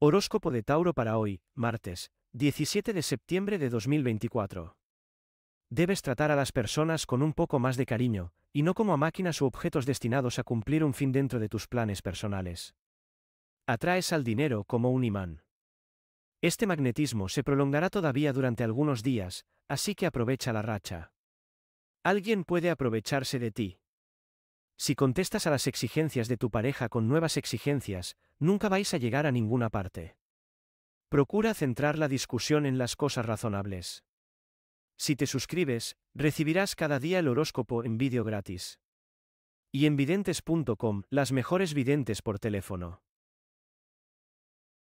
Horóscopo de Tauro para hoy, martes, 17 de septiembre de 2024. Debes tratar a las personas con un poco más de cariño, y no como a máquinas u objetos destinados a cumplir un fin dentro de tus planes personales. Atraes al dinero como un imán. Este magnetismo se prolongará todavía durante algunos días, así que aprovecha la racha. Alguien puede aprovecharse de ti. Si contestas a las exigencias de tu pareja con nuevas exigencias, nunca vais a llegar a ninguna parte. Procura centrar la discusión en las cosas razonables. Si te suscribes, recibirás cada día el horóscopo en vídeo gratis. Y en videntes.com, las mejores videntes por teléfono.